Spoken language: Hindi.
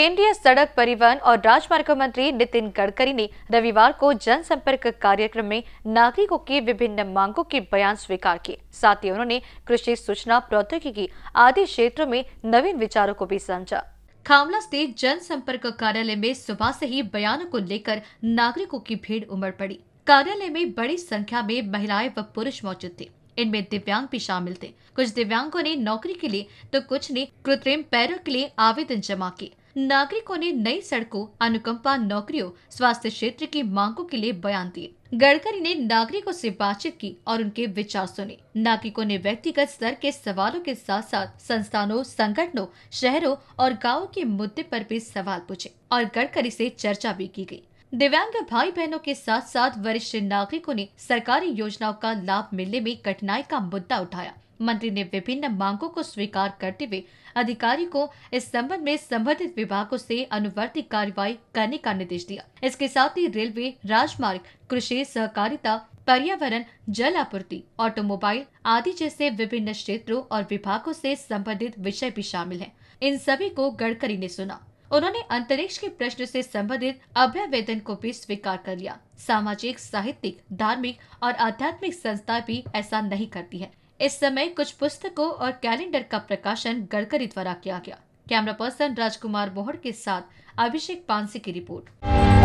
केंद्रीय सड़क परिवहन और राजमार्ग मंत्री नितिन गडकरी ने रविवार को जनसंपर्क कार्यक्रम में नागरिकों की विभिन्न मांगों के बयान स्वीकार किए साथ ही उन्होंने कृषि सूचना प्रौद्योगिकी आदि क्षेत्रों में नवीन विचारों को भी समझा खामला स्थित जनसंपर्क कार्यालय में सुबह से ही बयानों को लेकर नागरिकों की भीड़ उमड़ पड़ी कार्यालय में बड़ी संख्या में महिलाएं व पुरुष मौजूद थे इनमें दिव्यांग भी शामिल थे कुछ दिव्यांगों ने नौकरी के लिए तो कुछ ने कृत्रिम पैरों के लिए आवेदन जमा किए नागरिकों ने नई सड़कों अनुकंपा नौकरियों स्वास्थ्य क्षेत्र की मांगों के लिए बयान दिए गडकरी ने नागरिकों से बातचीत की और उनके विचार सुने नागरिकों ने व्यक्तिगत स्तर के सवालों के साथ साथ संस्थानों संगठनों शहरों और गाँव के मुद्दे पर भी सवाल पूछे और गडकरी से चर्चा भी की गयी दिव्यांग भाई बहनों के साथ साथ वरिष्ठ नागरिकों ने सरकारी योजनाओं का लाभ मिलने में कठिनाई का मुद्दा उठाया मंत्री ने विभिन्न मांगों को स्वीकार करते हुए अधिकारी को इस संबंध में संबंधित विभागों से अनुवर्ती कार्रवाई करने का निर्देश दिया इसके साथ ही रेलवे राजमार्ग कृषि सहकारिता पर्यावरण जल आपूर्ति ऑटोमोबाइल आदि जैसे विभिन्न क्षेत्रों और विभागों से संबंधित विषय भी शामिल हैं। इन सभी को गडकरी ने सुना उन्होंने अंतरिक्ष के प्रश्न से संबंधित अभ्यावेदन को भी स्वीकार कर लिया सामाजिक साहित्यिक धार्मिक और आध्यात्मिक संस्था भी ऐसा नहीं करती है इस समय कुछ पुस्तकों और कैलेंडर का प्रकाशन गडकरी द्वारा किया गया कैमरा पर्सन राजकुमार बोहड़ के साथ अभिषेक पानसी की रिपोर्ट